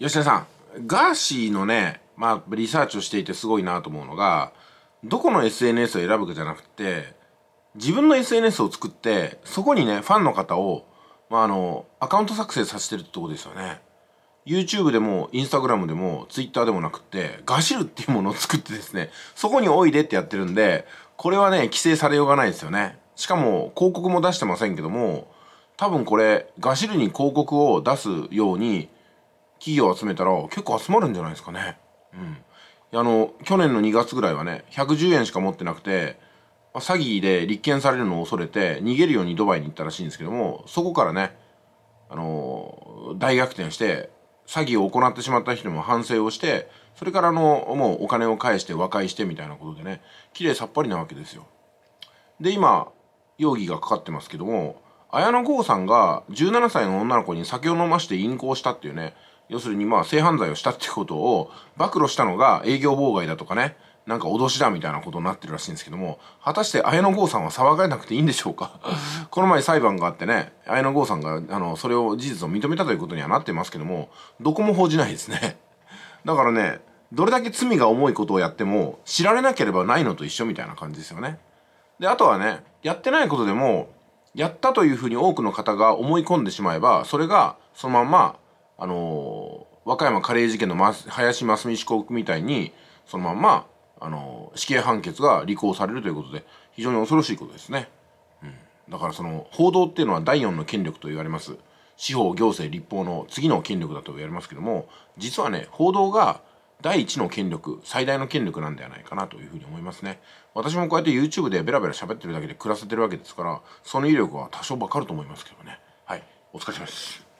吉田さん、ガーシーのね、まあ、リサーチをしていてすごいなと思うのが、どこの SNS を選ぶかじゃなくて、自分の SNS を作って、そこにね、ファンの方を、まあ、あの、アカウント作成させてるってとこですよね。YouTube でも、Instagram でも、Twitter でもなくて、ガシルっていうものを作ってですね、そこにおいでってやってるんで、これはね、規制されようがないですよね。しかも、広告も出してませんけども、多分これ、ガシルに広告を出すように、企業集めたら結構集まるんじゃないですかね。うん。あの、去年の2月ぐらいはね、110円しか持ってなくて、詐欺で立件されるのを恐れて逃げるようにドバイに行ったらしいんですけども、そこからね、あの、大逆転して、詐欺を行ってしまった人も反省をして、それからあの、もうお金を返して和解してみたいなことでね、綺麗さっぱりなわけですよ。で、今、容疑がかかってますけども、綾野剛さんが17歳の女の子に酒を飲まして淫行したっていうね、要するにまあ性犯罪をしたってことを暴露したのが営業妨害だとかね、なんか脅しだみたいなことになってるらしいんですけども、果たして綾野剛さんは騒がれなくていいんでしょうか この前裁判があってね、綾野剛さんが、あの、それを事実を認めたということにはなってますけども、どこも報じないですね。だからね、どれだけ罪が重いことをやっても、知られなければないのと一緒みたいな感じですよね。で、あとはね、やってないことでも、やったというふうに多くの方が思い込んでしまえばそれがそのままあのー、和歌山カレー事件の林真澄被告みたいにそのままあのー、死刑判決が履行されるということで非常に恐ろしいことですね、うん、だからその報道っていうのは第4の権力と言われます司法行政立法の次の権力だと言われますけども実はね報道が第一の権力、最大の権力なんではないかなというふうに思いますね。私もこうやって YouTube でベラベラ喋ってるだけで暮らせてるわけですから、その威力は多少わかると思いますけどね。はい。お疲れ様です。